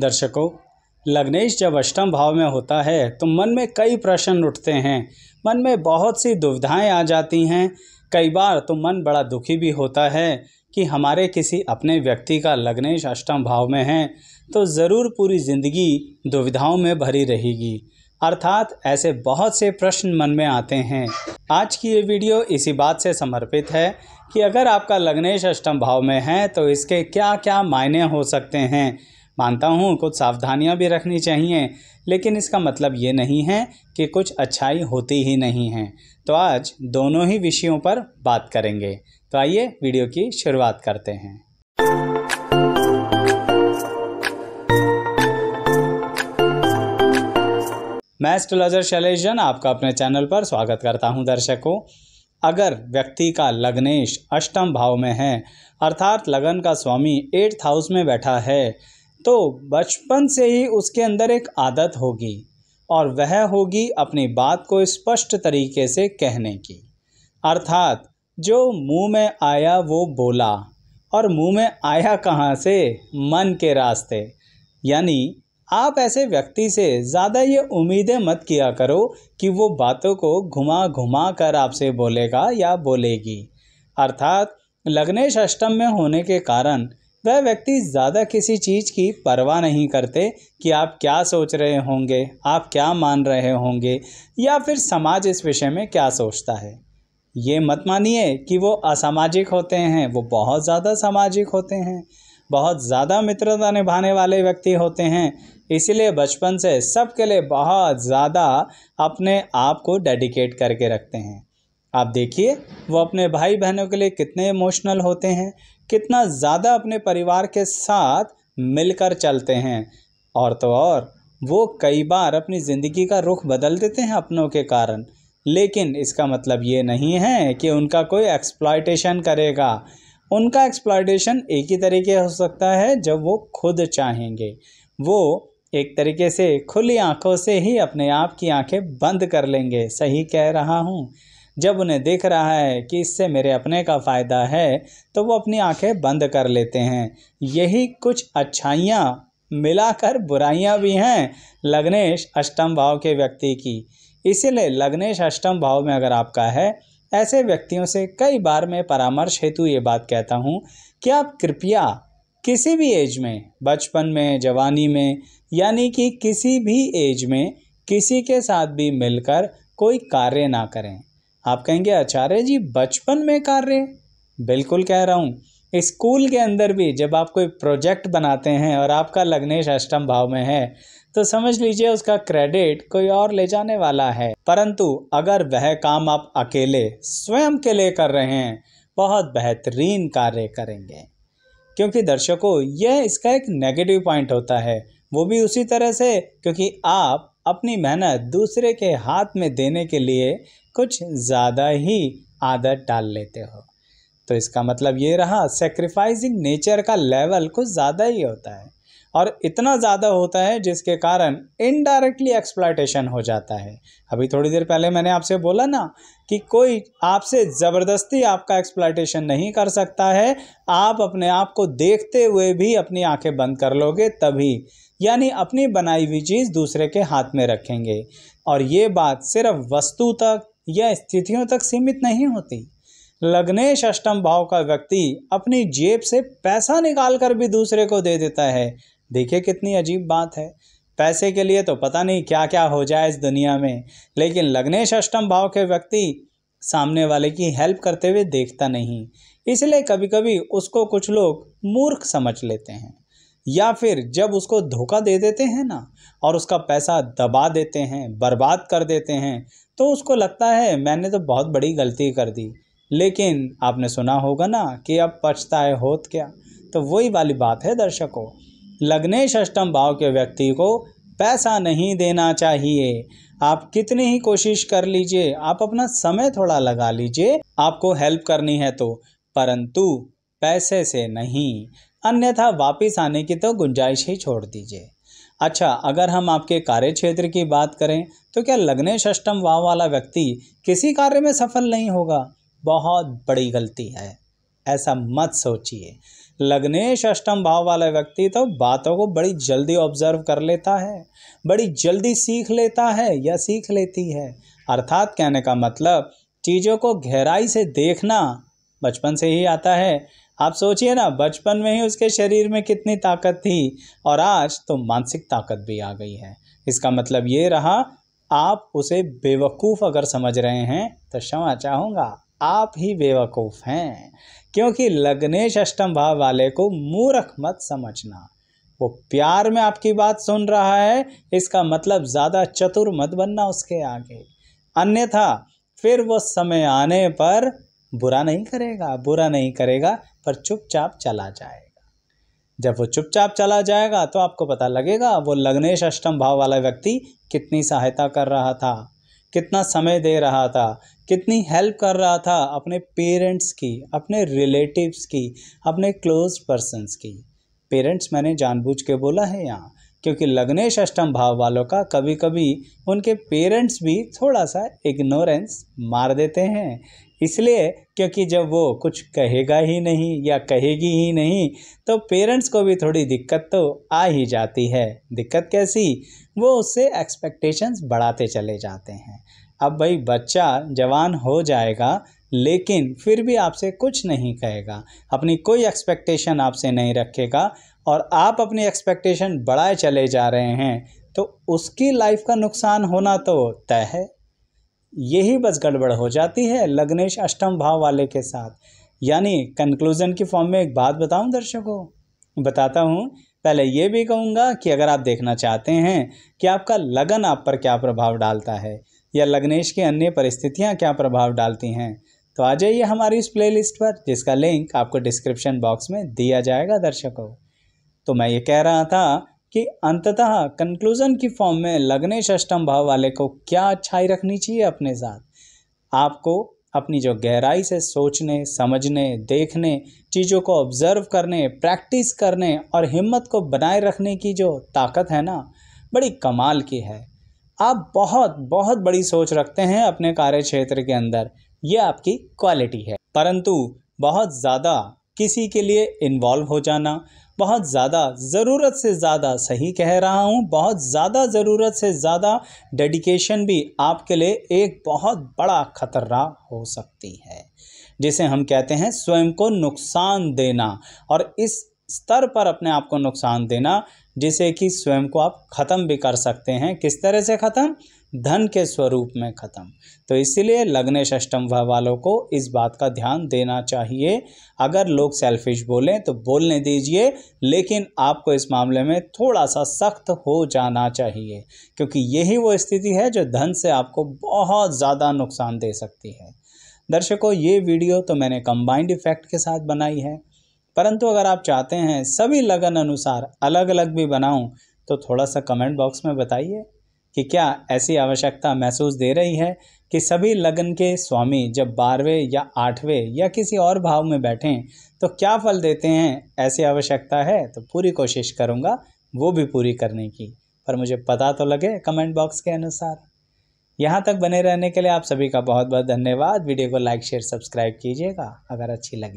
दर्शकों लग्नेश जब अष्टम भाव में होता है तो मन में कई प्रश्न उठते हैं मन में बहुत सी दुविधाएं आ जाती हैं कई बार तो मन बड़ा दुखी भी होता है कि हमारे किसी अपने व्यक्ति का लग्नेश अष्टम भाव में है तो ज़रूर पूरी ज़िंदगी दुविधाओं में भरी रहेगी अर्थात ऐसे बहुत से प्रश्न मन में आते हैं आज की ये वीडियो इसी बात से समर्पित है कि अगर आपका लग्नेश अष्टम भाव में है तो इसके क्या क्या मायने हो सकते हैं मानता हूँ कुछ सावधानियाँ भी रखनी चाहिए लेकिन इसका मतलब ये नहीं है कि कुछ अच्छाई होती ही नहीं है तो आज दोनों ही विषयों पर बात करेंगे तो आइए वीडियो की शुरुआत करते हैं मैं एस्ट्रोलॉजर शैलेश जन आपका अपने चैनल पर स्वागत करता हूं दर्शकों अगर व्यक्ति का लग्नेश अष्टम भाव में है अर्थात लगन का स्वामी एट्थ हाउस में बैठा है तो बचपन से ही उसके अंदर एक आदत होगी और वह होगी अपनी बात को स्पष्ट तरीके से कहने की अर्थात जो मुंह में आया वो बोला और मुंह में आया कहाँ से मन के रास्ते यानी आप ऐसे व्यक्ति से ज़्यादा ये उम्मीदें मत किया करो कि वो बातों को घुमा घुमा कर आपसे बोलेगा या बोलेगी अर्थात लग्नेश अष्टम में होने के कारण वह व्यक्ति ज़्यादा किसी चीज़ की परवाह नहीं करते कि आप क्या सोच रहे होंगे आप क्या मान रहे होंगे या फिर समाज इस विषय में क्या सोचता है ये मत मानिए कि वो असामाजिक होते हैं वो बहुत ज़्यादा सामाजिक होते हैं बहुत ज़्यादा मित्रता निभाने वाले व्यक्ति होते हैं इसलिए बचपन से सबके लिए बहुत ज़्यादा अपने आप को डेडिकेट करके रखते हैं आप देखिए वो अपने भाई बहनों के लिए कितने इमोशनल होते हैं कितना ज़्यादा अपने परिवार के साथ मिलकर चलते हैं और तो और वो कई बार अपनी ज़िंदगी का रुख बदल देते हैं अपनों के कारण लेकिन इसका मतलब ये नहीं है कि उनका कोई एक्सप्लाइटेशन करेगा उनका एक्सप्लाइटेशन एक ही तरीके हो सकता है जब वो खुद चाहेंगे वो एक तरीके से खुली आंखों से ही अपने आप की आंखें बंद कर लेंगे सही कह रहा हूँ जब उन्हें देख रहा है कि इससे मेरे अपने का फ़ायदा है तो वो अपनी आंखें बंद कर लेते हैं यही कुछ अच्छाइयाँ मिलाकर बुराइयाँ भी हैं लग्नेश अष्टम भाव के व्यक्ति की इसीलिए लग्नेश अष्टम भाव में अगर आपका है ऐसे व्यक्तियों से कई बार मैं परामर्श हेतु ये बात कहता हूँ कि आप कृपया किसी भी एज में बचपन में जवानी में यानी कि किसी भी एज में किसी के साथ भी मिलकर कोई कार्य ना करें आप कहेंगे आचार्य जी बचपन में कार्य बिल्कुल कह रहा हूँ स्कूल के अंदर भी जब आप कोई प्रोजेक्ट बनाते हैं और आपका लग्नेश अष्टम भाव में है तो समझ लीजिए उसका क्रेडिट कोई और ले जाने वाला है परंतु अगर वह काम आप अकेले स्वयं के लिए कर रहे हैं बहुत बेहतरीन कार्य करेंगे क्योंकि दर्शकों यह इसका एक नेगेटिव पॉइंट होता है वो भी उसी तरह से क्योंकि आप अपनी मेहनत दूसरे के हाथ में देने के लिए कुछ ज़्यादा ही आदत डाल लेते हो तो इसका मतलब ये रहा सेक्रीफाइसिंग नेचर का लेवल कुछ ज़्यादा ही होता है और इतना ज़्यादा होता है जिसके कारण इनडायरेक्टली एक्सप्लाइटेशन हो जाता है अभी थोड़ी देर पहले मैंने आपसे बोला ना कि कोई आपसे ज़बरदस्ती आपका एक्सप्लाइटेशन नहीं कर सकता है आप अपने आप को देखते हुए भी अपनी आंखें बंद कर लोगे तभी यानी अपनी बनाई हुई चीज़ दूसरे के हाथ में रखेंगे और ये बात सिर्फ वस्तु तक यह स्थितियों तक सीमित नहीं होती लग्नेश अष्टम भाव का व्यक्ति अपनी जेब से पैसा निकाल कर भी दूसरे को दे देता है देखिए कितनी अजीब बात है पैसे के लिए तो पता नहीं क्या क्या हो जाए इस दुनिया में लेकिन लग्नेश अष्टम भाव के व्यक्ति सामने वाले की हेल्प करते हुए देखता नहीं इसलिए कभी कभी उसको कुछ लोग मूर्ख समझ लेते हैं या फिर जब उसको धोखा दे देते हैं ना और उसका पैसा दबा देते हैं बर्बाद कर देते हैं तो उसको लगता है मैंने तो बहुत बड़ी गलती कर दी लेकिन आपने सुना होगा ना कि अब पछताए होत क्या तो वही वाली बात है दर्शकों लगने अष्टम भाव के व्यक्ति को पैसा नहीं देना चाहिए आप कितनी ही कोशिश कर लीजिए आप अपना समय थोड़ा लगा लीजिए आपको हेल्प करनी है तो परंतु पैसे से नहीं अन्यथा वापस आने की तो गुंजाइश ही छोड़ दीजिए अच्छा अगर हम आपके कार्य क्षेत्र की बात करें तो क्या लग्नेश अष्टम वाव वाला व्यक्ति किसी कार्य में सफल नहीं होगा बहुत बड़ी गलती है ऐसा मत सोचिए लग्नेश अष्टम भाव वाला व्यक्ति तो बातों को बड़ी जल्दी ऑब्जर्व कर लेता है बड़ी जल्दी सीख लेता है या सीख लेती है अर्थात कहने का मतलब चीज़ों को गहराई से देखना बचपन से ही आता है आप सोचिए ना बचपन में ही उसके शरीर में कितनी ताकत थी और आज तो मानसिक ताकत भी आ गई है इसका मतलब ये रहा आप उसे बेवकूफ़ अगर समझ रहे हैं तो क्षमा चाहूँगा आप ही बेवकूफ़ हैं क्योंकि लग्नेश अष्टम भाव वाले को मूर्ख मत समझना वो प्यार में आपकी बात सुन रहा है इसका मतलब ज़्यादा चतुर मत बनना उसके आगे अन्यथा फिर वो समय आने पर बुरा नहीं करेगा बुरा नहीं करेगा पर चुपचाप चला जाएगा जब वो चुपचाप चला जाएगा तो आपको पता लगेगा वो लग्नेश अष्टम भाव वाला व्यक्ति कितनी सहायता कर रहा था कितना समय दे रहा था कितनी हेल्प कर रहा था अपने पेरेंट्स की अपने रिलेटिव्स की अपने क्लोज पर्सनस की पेरेंट्स मैंने जानबूझ के बोला है यहाँ क्योंकि लग्नेश अष्टम भाव वालों का कभी कभी उनके पेरेंट्स भी थोड़ा सा इग्नोरेंस मार देते हैं इसलिए क्योंकि जब वो कुछ कहेगा ही नहीं या कहेगी ही नहीं तो पेरेंट्स को भी थोड़ी दिक्कत तो आ ही जाती है दिक्कत कैसी वो उससे एक्सपेक्टेशंस बढ़ाते चले जाते हैं अब भाई बच्चा जवान हो जाएगा लेकिन फिर भी आपसे कुछ नहीं कहेगा अपनी कोई एक्सपेक्टेशन आपसे नहीं रखेगा और आप अपनी एक्सपेक्टेशन बढ़ाए चले जा रहे हैं तो उसकी लाइफ का नुकसान होना तो तय है यही बस गड़बड़ हो जाती है लग्नेश अष्टम भाव वाले के साथ यानी कंक्लूज़न की फॉर्म में एक बात बताऊं दर्शकों बताता हूं पहले ये भी कहूंगा कि अगर आप देखना चाहते हैं कि आपका लगन आप पर क्या प्रभाव डालता है या लग्नेश की अन्य परिस्थितियां क्या प्रभाव डालती हैं तो आ जाइए हमारी इस प्लेलिस्ट पर जिसका लिंक आपको डिस्क्रिप्शन बॉक्स में दिया जाएगा दर्शकों तो मैं ये कह रहा था कि अंततः कंक्लूज़न की फॉर्म में लगने अष्टम भाव वाले को क्या अच्छाई रखनी चाहिए अपने साथ आपको अपनी जो गहराई से सोचने समझने देखने चीज़ों को ऑब्ज़र्व करने प्रैक्टिस करने और हिम्मत को बनाए रखने की जो ताकत है ना बड़ी कमाल की है आप बहुत बहुत बड़ी सोच रखते हैं अपने कार्य क्षेत्र के अंदर ये आपकी क्वालिटी है परंतु बहुत ज़्यादा किसी के लिए इन्वॉल्व हो जाना बहुत ज़्यादा ज़रूरत से ज़्यादा सही कह रहा हूँ बहुत ज़्यादा ज़रूरत से ज़्यादा डेडिकेशन भी आपके लिए एक बहुत बड़ा खतरा हो सकती है जिसे हम कहते हैं स्वयं को नुकसान देना और इस स्तर पर अपने आप को नुकसान देना जिसे कि स्वयं को आप ख़त्म भी कर सकते हैं किस तरह से ख़त्म धन के स्वरूप में ख़त्म तो इसीलिए लग्ने सष्टम भाव वालों को इस बात का ध्यान देना चाहिए अगर लोग सेल्फिश बोलें तो बोलने दीजिए लेकिन आपको इस मामले में थोड़ा सा सख्त हो जाना चाहिए क्योंकि यही वो स्थिति है जो धन से आपको बहुत ज़्यादा नुकसान दे सकती है दर्शकों ये वीडियो तो मैंने कंबाइंड इफेक्ट के साथ बनाई है परंतु अगर आप चाहते हैं सभी लगन अनुसार अलग अलग भी बनाऊं तो थोड़ा सा कमेंट बॉक्स में बताइए कि क्या ऐसी आवश्यकता महसूस दे रही है कि सभी लगन के स्वामी जब बारहवें या आठवें या किसी और भाव में बैठें तो क्या फल देते हैं ऐसी आवश्यकता है तो पूरी कोशिश करूँगा वो भी पूरी करने की पर मुझे पता तो लगे कमेंट बॉक्स के अनुसार यहाँ तक बने रहने के लिए आप सभी का बहुत बहुत धन्यवाद वीडियो को लाइक शेयर सब्सक्राइब कीजिएगा अगर अच्छी लगे तो।